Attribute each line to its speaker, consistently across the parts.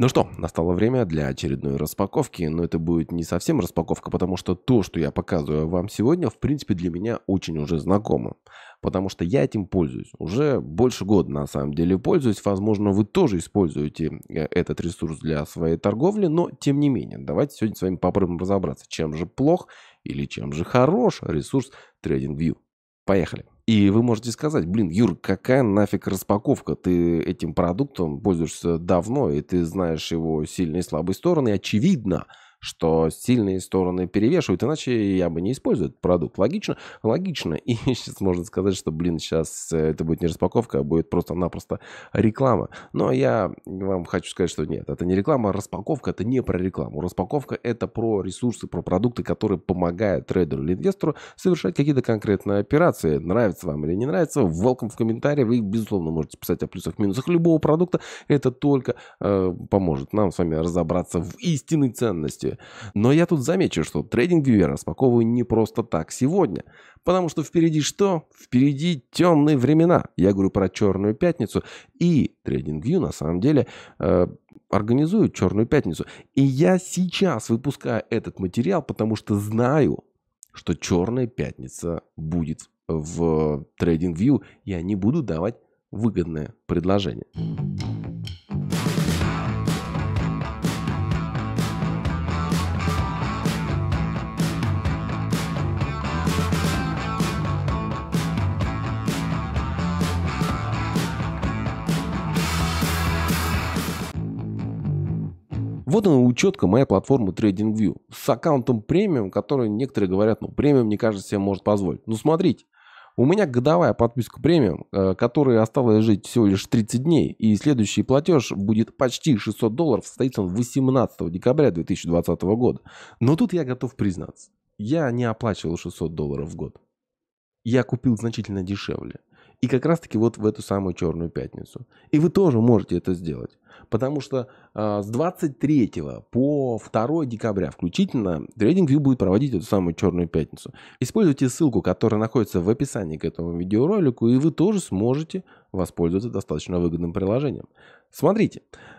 Speaker 1: Ну что, настало время для очередной распаковки, но это будет не совсем распаковка, потому что то, что я показываю вам сегодня, в принципе для меня очень уже знакомо, потому что я этим пользуюсь, уже больше года на самом деле пользуюсь, возможно вы тоже используете э, этот ресурс для своей торговли, но тем не менее, давайте сегодня с вами попробуем разобраться, чем же плох или чем же хорош ресурс TradingView. Поехали! И вы можете сказать, блин, Юр, какая нафиг распаковка? Ты этим продуктом пользуешься давно, и ты знаешь его сильные и слабые стороны. очевидно, что сильные стороны перевешивают, иначе я бы не использовал этот продукт. Логично? Логично. И сейчас можно сказать, что, блин, сейчас э, это будет не распаковка, а будет просто-напросто реклама. Но я вам хочу сказать, что нет, это не реклама, распаковка это не про рекламу. Распаковка это про ресурсы, про продукты, которые помогают трейдеру или инвестору совершать какие-то конкретные операции. Нравится вам или не нравится, welcome в комментарии. Вы, безусловно, можете писать о плюсах-минусах любого продукта. Это только э, поможет нам с вами разобраться в истинной ценности удовольствие. Но я тут замечу, что трейдинг-вью распаковываю не просто так сегодня. Потому что впереди что? Впереди темные времена. Я говорю про черную пятницу. И трейдинг-вью на самом деле э, организует черную пятницу. И я сейчас выпускаю этот материал, потому что знаю, что черная пятница будет в трейдинг-вью, и они будут давать выгодное предложение. Вот она учетка моя платформа TradingView с аккаунтом премиум, который некоторые говорят, ну премиум мне кажется, себе может позволить. Ну смотрите, у меня годовая подписка премиум, э, которая осталась жить всего лишь 30 дней, и следующий платеж будет почти 600 долларов, состоится он 18 декабря 2020 года. Но тут я готов признаться, я не оплачивал 600 долларов в год. Я купил значительно дешевле. И как раз-таки вот в эту самую черную пятницу. И вы тоже можете это сделать. Потому что э, с 23 по 2 декабря включительно TradingView будет проводить эту самую черную пятницу. Используйте ссылку, которая находится в описании к этому видеоролику, и вы тоже сможете воспользоваться достаточно выгодным приложением. Смотрите. Смотрите.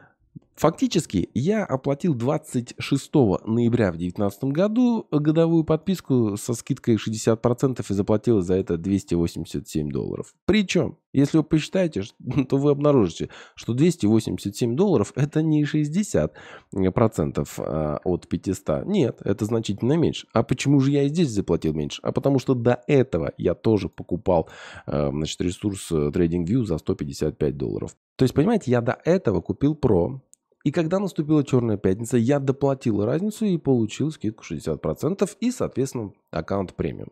Speaker 1: Фактически, я оплатил 26 ноября в 2019 году годовую подписку со скидкой 60% и заплатил за это 287 долларов. Причем, если вы посчитаете, то вы обнаружите, что 287 долларов это не 60% а, от 500. Нет, это значительно меньше. А почему же я и здесь заплатил меньше? А потому что до этого я тоже покупал а, значит, ресурс э, TradingView за 155 долларов. То есть, понимаете, я до этого купил Pro, и когда наступила черная пятница, я доплатил разницу и получил скидку 60% и, соответственно, аккаунт премиум.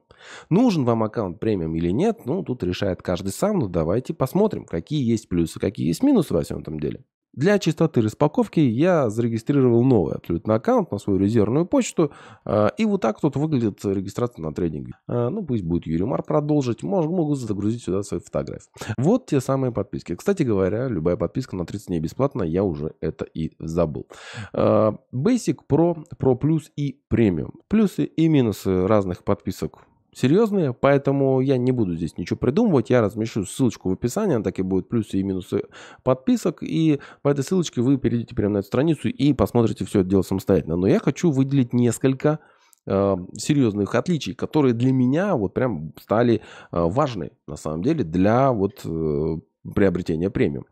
Speaker 1: Нужен вам аккаунт премиум или нет, ну, тут решает каждый сам, но давайте посмотрим, какие есть плюсы, какие есть минусы во всем этом деле. Для чистоты распаковки я зарегистрировал новый абсолютно аккаунт на свою резервную почту. Э, и вот так тут выглядит регистрация на тренинге. Э, ну, пусть будет Юрий Мар продолжить. Может, могу загрузить сюда свои фотографии. Вот те самые подписки. Кстати говоря, любая подписка на 30 дней бесплатно, я уже это и забыл. Э, Basic Pro, Pro Plus и Premium. Плюсы и минусы разных подписок серьезные, поэтому я не буду здесь ничего придумывать, я размещу ссылочку в описании, она так и будет плюсы и минусы подписок, и по этой ссылочке вы перейдете прямо на эту страницу и посмотрите все это дело самостоятельно. Но я хочу выделить несколько э, серьезных отличий, которые для меня вот прям стали э, важны на самом деле для вот э, приобретения премиум.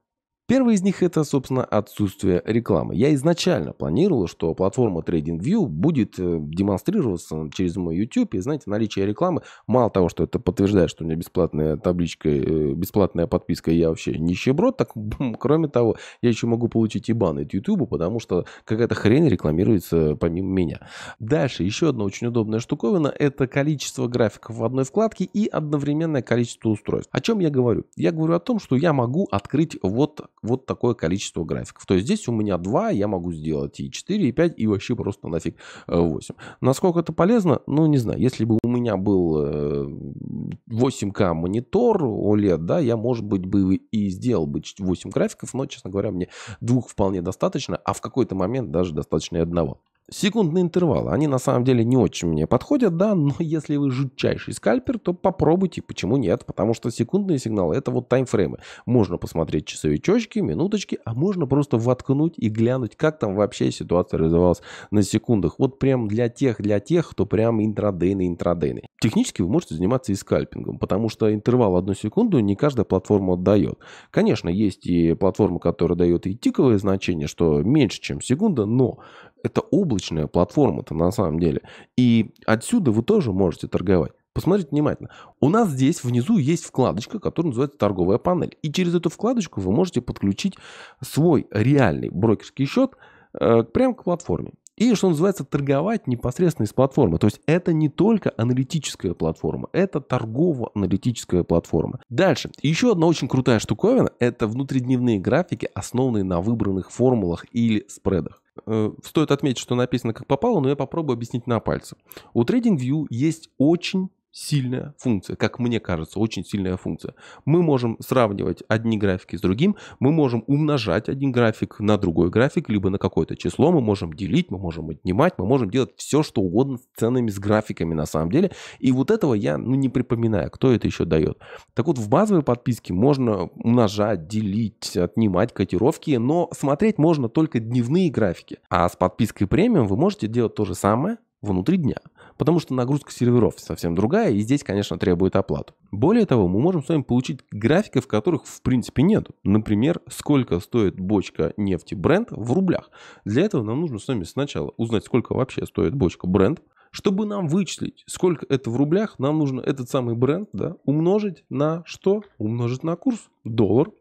Speaker 1: Первый из них это, собственно, отсутствие рекламы. Я изначально планировал, что платформа TradingView будет э, демонстрироваться через мой YouTube. И, знаете, наличие рекламы, мало того, что это подтверждает, что у меня бесплатная табличка, э, бесплатная подписка, я вообще нищеброд, так, кроме того, я еще могу получить и бан от YouTube, потому что какая-то хрень рекламируется помимо меня. Дальше, еще одна очень удобная штуковина, это количество графиков в одной вкладке и одновременное количество устройств. О чем я говорю? Я говорю о том, что я могу открыть вот вот такое количество графиков. То есть здесь у меня 2, я могу сделать и 4, и 5, и вообще просто нафиг 8. Э, Насколько это полезно? Ну, не знаю. Если бы у меня был 8К э, монитор OLED, да, я, может быть, бы и сделал бы 8 графиков, но, честно говоря, мне двух вполне достаточно, а в какой-то момент даже достаточно и одного. Секундные интервалы, они на самом деле не очень мне подходят, да, но если вы жутчайший скальпер, то попробуйте, почему нет, потому что секундные сигналы это вот таймфреймы. Можно посмотреть часовичочки, минуточки, а можно просто воткнуть и глянуть, как там вообще ситуация развивалась на секундах. Вот прям для тех, для тех, кто прям интрадейный, интрадейный. Технически вы можете заниматься и скальпингом, потому что интервал одну секунду не каждая платформа отдает. Конечно, есть и платформа, которая дает и тиковые значения, что меньше, чем секунда, но это облачная платформа-то на самом деле. И отсюда вы тоже можете торговать. Посмотрите внимательно. У нас здесь внизу есть вкладочка, которая называется торговая панель. И через эту вкладочку вы можете подключить свой реальный брокерский счет э, прямо к платформе. И, что называется, торговать непосредственно из платформы. То есть это не только аналитическая платформа, это торгово-аналитическая платформа. Дальше. Еще одна очень крутая штуковина – это внутридневные графики, основанные на выбранных формулах или спредах. Э, стоит отметить, что написано как попало, но я попробую объяснить на пальцах. У TradingView есть очень сильная функция, как мне кажется, очень сильная функция. Мы можем сравнивать одни графики с другим, мы можем умножать один график на другой график, либо на какое-то число, мы можем делить, мы можем отнимать, мы можем делать все, что угодно с ценами, с графиками на самом деле. И вот этого я ну, не припоминаю, кто это еще дает. Так вот, в базовой подписке можно умножать, делить, отнимать котировки, но смотреть можно только дневные графики. А с подпиской премиум вы можете делать то же самое, внутри дня, потому что нагрузка серверов совсем другая, и здесь, конечно, требует оплату. Более того, мы можем с вами получить графиков, которых в принципе нет. Например, сколько стоит бочка нефти бренд в рублях. Для этого нам нужно с вами сначала узнать, сколько вообще стоит бочка бренд, чтобы нам вычислить, сколько это в рублях, нам нужно этот самый бренд да, умножить на что? Умножить на курс доллар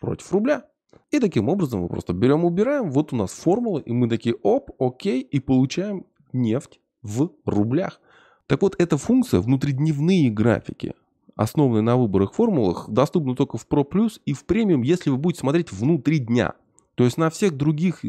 Speaker 1: против рубля. И таким образом мы просто берем, убираем, вот у нас формула и мы такие, оп, окей, и получаем нефть в рублях. Так вот, эта функция внутридневные графики, основанные на выборах формулах, доступна только в Pro Plus и в премиум, если вы будете смотреть внутри дня. То есть на всех других э,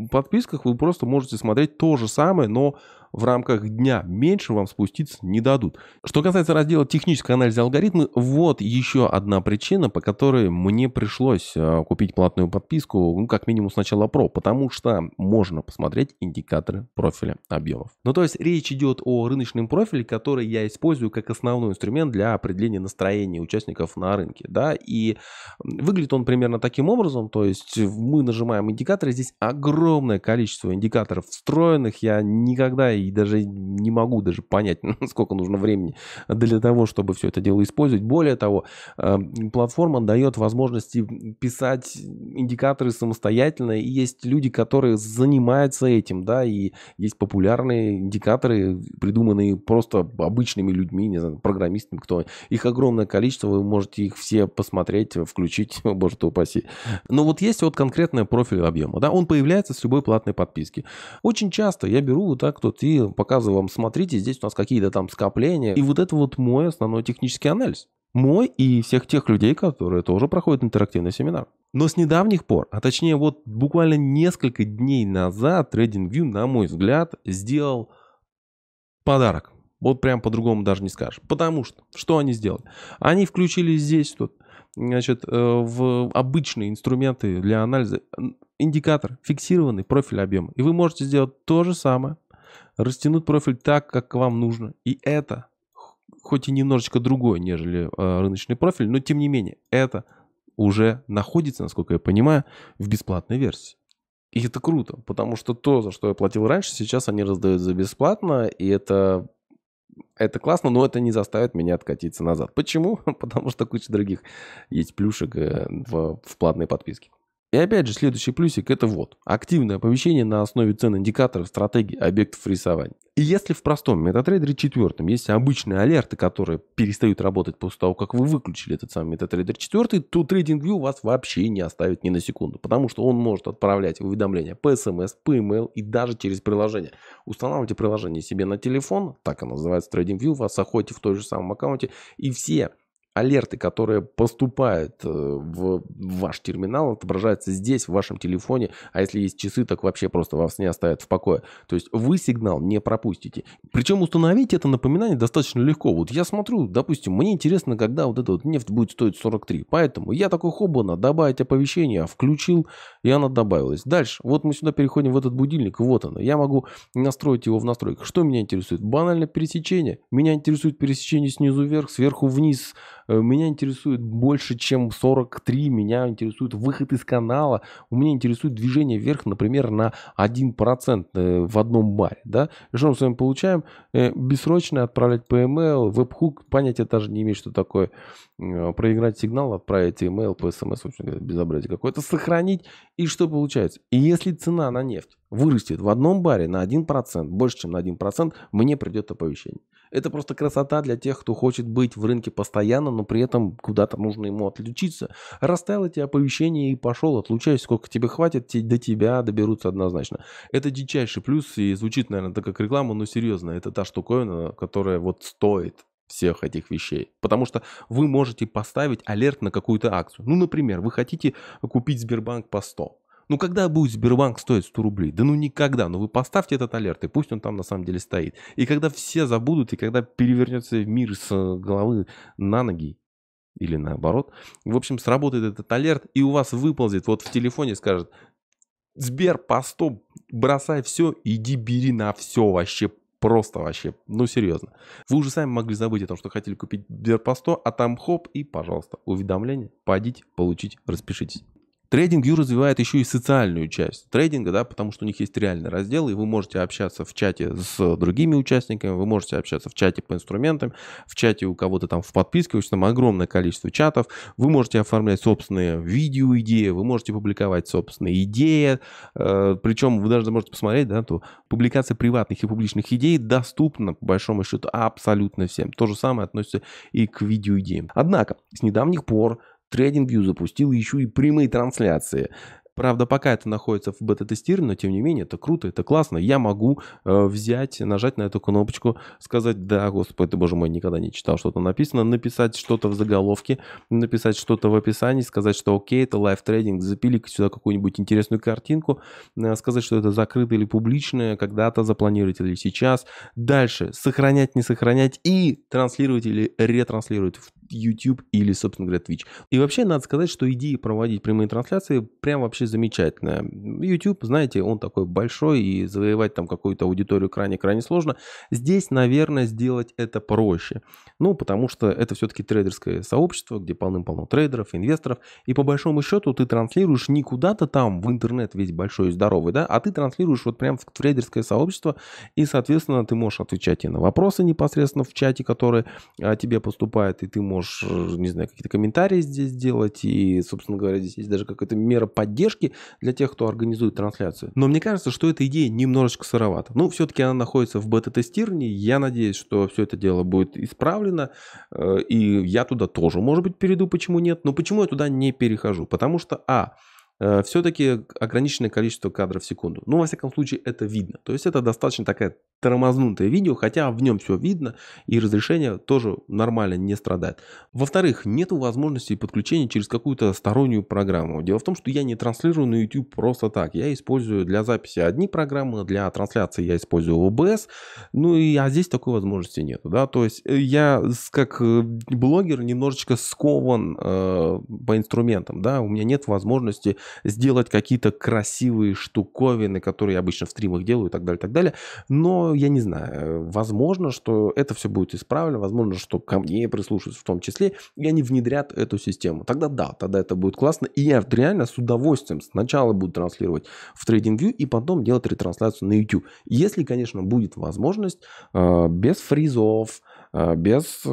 Speaker 1: э, подписках вы просто можете смотреть то же самое, но в рамках дня. Меньше вам спуститься не дадут. Что касается раздела технического анализа алгоритмы, вот еще одна причина, по которой мне пришлось э, купить платную подписку, ну, как минимум сначала про, потому что можно посмотреть индикаторы профиля объемов. Ну, то есть речь идет о рыночном профиле, который я использую как основной инструмент для определения настроения участников на рынке, да, и выглядит он примерно таким образом, то есть мы нажимаем индикаторы, здесь огромное количество индикаторов встроенных, я никогда и даже не могу даже понять, сколько нужно времени для того, чтобы все это дело использовать. Более того, эм, платформа дает возможности писать индикаторы самостоятельно, и есть люди, которые занимаются этим, да, и есть популярные индикаторы, придуманные просто обычными людьми, не знаю, программистами, кто. Их огромное количество, вы можете их все посмотреть, включить, боже ты упаси. Но вот есть вот конкретный профиль объема, да, он появляется с любой платной подписки. Очень часто я беру вот так вот и и показываю вам, смотрите, здесь у нас какие-то там скопления. И вот это вот мой основной технический анализ. Мой и всех тех людей, которые тоже проходят интерактивный семинар. Но с недавних пор, а точнее вот буквально несколько дней назад, TradingView, на мой взгляд, сделал подарок. Вот прям по-другому даже не скажешь. Потому что, что они сделали? Они включили здесь тут, значит, э, в обычные инструменты для анализа индикатор, фиксированный профиль объема. И вы можете сделать то же самое растянуть профиль так, как вам нужно. И это, хоть и немножечко другой, нежели а, рыночный профиль, но тем не менее, это уже находится, насколько я понимаю, в бесплатной версии. И это круто, потому что то, за что я платил раньше, сейчас они раздают за бесплатно, и это это классно, но это не заставит меня откатиться назад. Почему? Потому что куча других есть плюшек э, в, в платной подписке. И опять же, следующий плюсик – это вот. Активное оповещение на основе цен индикаторов, стратегии объектов рисования. И если в простом MetaTrader 4 есть обычные алерты, которые перестают работать после того, как вы выключили этот самый MetaTrader 4, то TradingView вас вообще не оставит ни на секунду, потому что он может отправлять уведомления по SMS, по email и даже через приложение. Устанавливайте приложение себе на телефон, так оно называется TradingView, вас охоте в той же самом аккаунте, и все алерты, которые поступают э, в ваш терминал, отображаются здесь, в вашем телефоне, а если есть часы, так вообще просто вас не оставят в покое. То есть вы сигнал не пропустите. Причем установить это напоминание достаточно легко. Вот я смотрю, допустим, мне интересно, когда вот эта вот нефть будет стоить 43, поэтому я такой хобана, добавить оповещение, включил, и она добавилась. Дальше, вот мы сюда переходим в этот будильник, вот оно. Я могу настроить его в настройках. Что меня интересует? Банально пересечение. Меня интересует пересечение снизу вверх, сверху вниз, Э, меня интересует больше, чем 43, меня интересует выход из канала, у меня интересует движение вверх, например, на 1% э, в одном баре, да, и что мы с вами получаем? Э, Бессрочно отправлять по email, веб-хук, понятия даже не имею, что такое, проиграть сигнал, отправить email по смс, в безобразие какое-то, сохранить, и что получается? И если цена на нефть вырастет в одном баре на 1%, больше, чем на 1%, мне придет оповещение. Это просто красота для тех, кто хочет быть в рынке постоянно, но при этом куда-то нужно ему отлучиться. Расставил эти оповещения и пошел, отлучаюсь. сколько тебе хватит, до тебя доберутся однозначно. Это дичайший плюс и звучит, наверное, так как реклама, но серьезно, это та штуковина, которая вот стоит всех этих вещей. Потому что вы можете поставить алерт на какую-то акцию. Ну, например, вы хотите купить Сбербанк по 100. Ну когда будет Сбербанк стоить 100 рублей? Да ну никогда. Ну вы поставьте этот алерт, и пусть он там на самом деле стоит. И когда все забудут, и когда перевернется мир с э, головы на ноги, или наоборот, в общем, сработает этот алерт, и у вас выползет, вот в телефоне скажет, Сбер, по 100, бросай все, иди бери на все вообще просто вообще, ну серьезно. Вы уже сами могли забыть о том, что хотели купить Сбер по 100, а там хоп и, пожалуйста, уведомление, подите, получить, распишитесь. Трейдинг Ю развивает еще и социальную часть трейдинга, да, потому что у них есть реальный раздел, и вы можете общаться в чате с другими участниками, вы можете общаться в чате по инструментам, в чате у кого-то там в подписке, в там огромное количество чатов, вы можете оформлять собственные видео идеи, вы можете публиковать собственные идеи, э, причем вы даже можете посмотреть, да, то публикация приватных и публичных идей доступна, по большому счету, абсолютно всем. То же самое относится и к видео идеям. Однако, с недавних пор TradingView запустил еще и прямые трансляции. Правда, пока это находится в бета-тестировании, но тем не менее, это круто, это классно. Я могу э, взять, нажать на эту кнопочку, сказать, да, господи, ты, боже мой, никогда не читал, что там написано, написать что-то в заголовке, написать что-то в описании, сказать, что окей, это лайв-трейдинг, запили сюда какую-нибудь интересную картинку, э, сказать, что это закрыто или публичное, когда-то запланировать или сейчас. Дальше, сохранять, не сохранять и транслировать или ретранслировать в YouTube или, собственно говоря, Twitch. И вообще надо сказать, что идея проводить прямые трансляции прям вообще замечательная. YouTube, знаете, он такой большой, и завоевать там какую-то аудиторию крайне-крайне сложно. Здесь, наверное, сделать это проще. Ну, потому что это все-таки трейдерское сообщество, где полным-полно трейдеров, инвесторов, и по большому счету ты транслируешь не куда-то там в интернет весь большой и здоровый, да, а ты транслируешь вот прям в трейдерское сообщество, и, соответственно, ты можешь отвечать и на вопросы непосредственно в чате, которые а, тебе поступают, и ты можешь можешь, э, не знаю, какие-то комментарии здесь делать. И, собственно говоря, здесь есть даже какая-то мера поддержки для тех, кто организует трансляцию. Но мне кажется, что эта идея немножечко сыровата. Ну, все-таки она находится в бета-тестировании. Я надеюсь, что все это дело будет исправлено. Э, и я туда тоже, может быть, перейду, почему нет. Но почему я туда не перехожу? Потому что, а, Э, все-таки ограниченное количество кадров в секунду. Ну, во всяком случае, это видно. То есть это достаточно такая тормознутое видео, хотя в нем все видно и разрешение тоже нормально не страдает. Во-вторых, нету возможности подключения через какую-то стороннюю программу. Дело в том, что я не транслирую на YouTube просто так. Я использую для записи одни программы, для трансляции я использую OBS, ну и а здесь такой возможности нету, да, то есть э, я как э, блогер немножечко скован э, по инструментам, да, у меня нет возможности сделать какие-то красивые штуковины, которые я обычно в стримах делаю и так далее, и так далее. Но я не знаю, возможно, что это все будет исправлено, возможно, что ко мне прислушаются в том числе, и они внедрят эту систему. Тогда да, тогда это будет классно, и я реально с удовольствием сначала буду транслировать в TradingView и потом делать ретрансляцию на YouTube. Если, конечно, будет возможность э, без фризов, а, без, э,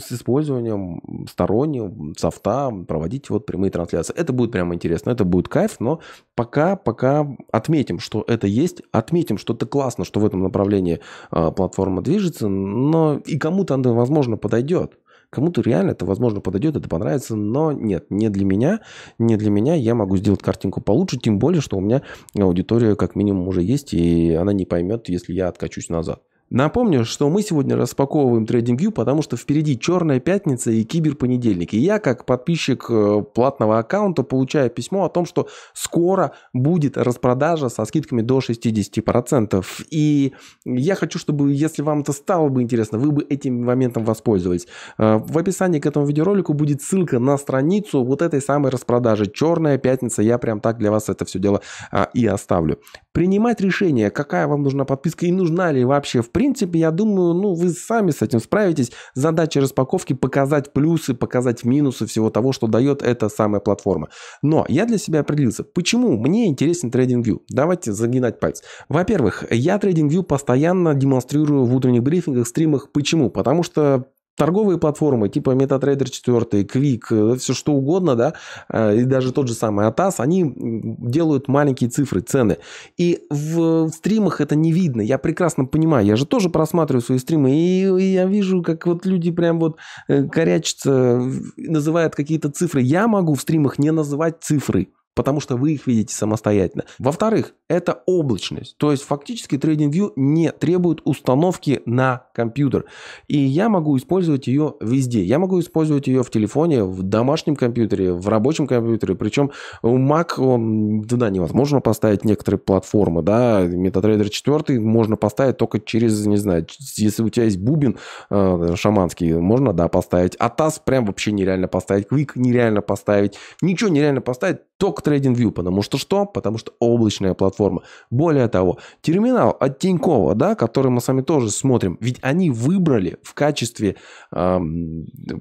Speaker 1: с использованием стороннего софта проводить вот прямые трансляции. Это будет прямо интересно, это будет кайф, но пока, пока отметим, что это есть, отметим, что это классно, что в этом направлении а, платформа движется, но и кому-то она, возможно, подойдет. Кому-то реально это, возможно, подойдет, это понравится, но нет, не для меня, не для меня. Я могу сделать картинку получше, тем более, что у меня аудитория как минимум уже есть, и она не поймет, если я откачусь назад. Напомню, что мы сегодня распаковываем TradingView, потому что впереди черная пятница и киберпонедельник. И я, как подписчик э, платного аккаунта, получаю письмо о том, что скоро будет распродажа со скидками до 60%. И я хочу, чтобы, если вам это стало бы интересно, вы бы этим моментом воспользовались. Э, в описании к этому видеоролику будет ссылка на страницу вот этой самой распродажи. Черная пятница, я прям так для вас это все дело а, и оставлю. Принимать решение, какая вам нужна подписка и нужна ли вообще, в принципе, я думаю, ну, вы сами с этим справитесь. Задача распаковки – показать плюсы, показать минусы всего того, что дает эта самая платформа. Но я для себя определился, почему мне интересен TradingView. Давайте загинать пальцы. Во-первых, я TradingView постоянно демонстрирую в утренних брифингах, стримах. Почему? Потому что торговые платформы типа MetaTrader 4, Quick, э, все что угодно, да, э, и даже тот же самый Atas, они делают маленькие цифры, цены. И в стримах это не видно, я прекрасно понимаю, я же тоже просматриваю свои стримы, и я вижу, как вот люди прям вот э, корячатся, называют какие-то цифры. Я могу в стримах не называть цифры, потому что вы их видите самостоятельно. Во-вторых, это облачность. То есть фактически TradingView не требует установки на компьютер. И я могу использовать ее везде. Я могу использовать ее в телефоне, в домашнем компьютере, в рабочем компьютере. Причем у Mac он, туда невозможно поставить некоторые платформы. Да? MetaTrader 4 можно поставить только через, не знаю, если у тебя есть бубен э, шаманский, можно, да, поставить. А TAS прям вообще нереально поставить. Quick нереально поставить. Ничего нереально поставить то к TradingView, потому что что? Потому что облачная платформа. Более того, терминал от Тинькова, да, который мы с вами тоже смотрим, ведь они выбрали в качестве э,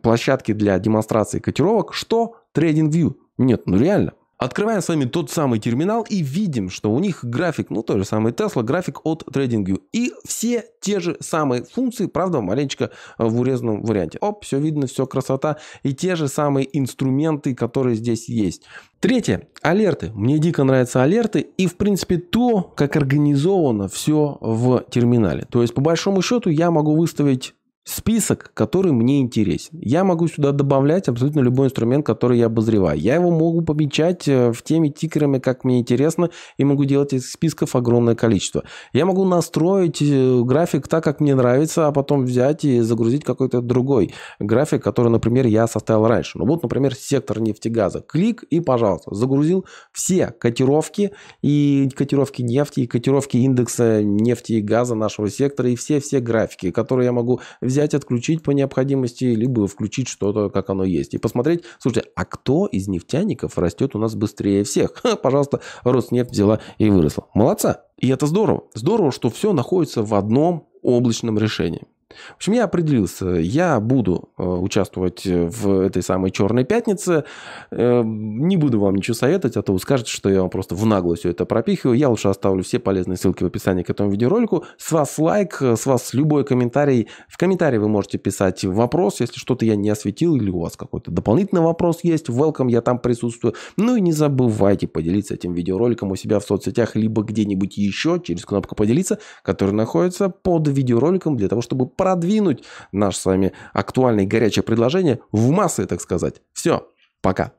Speaker 1: площадки для демонстрации котировок что? TradingView. Нет, ну реально. Открываем с вами тот самый терминал и видим, что у них график, ну то же самое Tesla, график от TradingView. И все те же самые функции, правда, маленечко э, в урезанном варианте. Оп, все видно, все красота. И те же самые инструменты, которые здесь есть. Третье. Алерты. Мне дико нравятся алерты и, в принципе, то, как организовано все в терминале. То есть, по большому счету, я могу выставить список, который мне интересен. Я могу сюда добавлять абсолютно любой инструмент, который я обозреваю. Я его могу помечать э, в теме тикерами, как мне интересно, и могу делать из списков огромное количество. Я могу настроить э, график так, как мне нравится, а потом взять и загрузить какой-то другой график, который, например, я составил раньше. Ну вот, например, сектор нефтегаза. Клик и, пожалуйста, загрузил все котировки и котировки нефти, и котировки индекса нефти и газа нашего сектора, и все-все графики, которые я могу взять, отключить по необходимости, либо включить что-то, как оно есть. И посмотреть, слушайте, а кто из нефтяников растет у нас быстрее всех? Ха, пожалуйста, Роснефть взяла и выросла. Молодца. И это здорово. Здорово, что все находится в одном облачном решении. В общем, я определился, я буду э, участвовать э, в этой самой «Черной пятнице». Э, не буду вам ничего советовать, а то вы скажете, что я вам просто в нагло все это пропихиваю. Я лучше оставлю все полезные ссылки в описании к этому видеоролику. С вас лайк, с вас любой комментарий. В комментарии вы можете писать вопрос, если что-то я не осветил или у вас какой-то дополнительный вопрос есть. Welcome, я там присутствую. Ну и не забывайте поделиться этим видеороликом у себя в соцсетях, либо где-нибудь еще через кнопку «Поделиться», которая находится под видеороликом для того, чтобы продвинуть наше с вами актуальное и горячее предложение в массы, так сказать. Все, пока.